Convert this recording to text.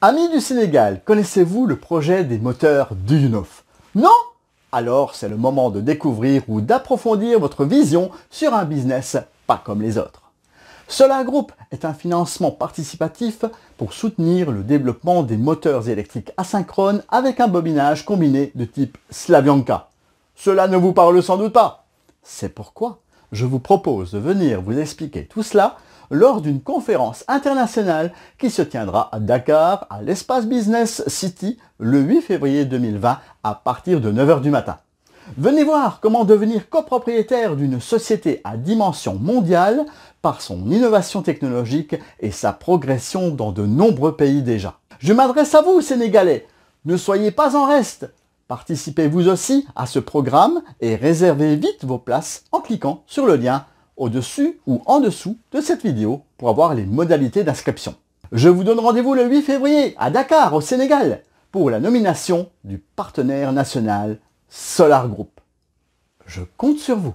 Amis du Sénégal, connaissez-vous le projet des moteurs d'Unov Non Alors c'est le moment de découvrir ou d'approfondir votre vision sur un business pas comme les autres. Cela Group est un financement participatif pour soutenir le développement des moteurs électriques asynchrones avec un bobinage combiné de type Slavianka. Cela ne vous parle sans doute pas. C'est pourquoi je vous propose de venir vous expliquer tout cela lors d'une conférence internationale qui se tiendra à Dakar, à l'Espace Business City, le 8 février 2020 à partir de 9h du matin. Venez voir comment devenir copropriétaire d'une société à dimension mondiale par son innovation technologique et sa progression dans de nombreux pays déjà. Je m'adresse à vous, Sénégalais. Ne soyez pas en reste. Participez vous aussi à ce programme et réservez vite vos places en cliquant sur le lien au-dessus ou en dessous de cette vidéo pour avoir les modalités d'inscription. Je vous donne rendez-vous le 8 février à Dakar, au Sénégal, pour la nomination du partenaire national Solar Group. Je compte sur vous.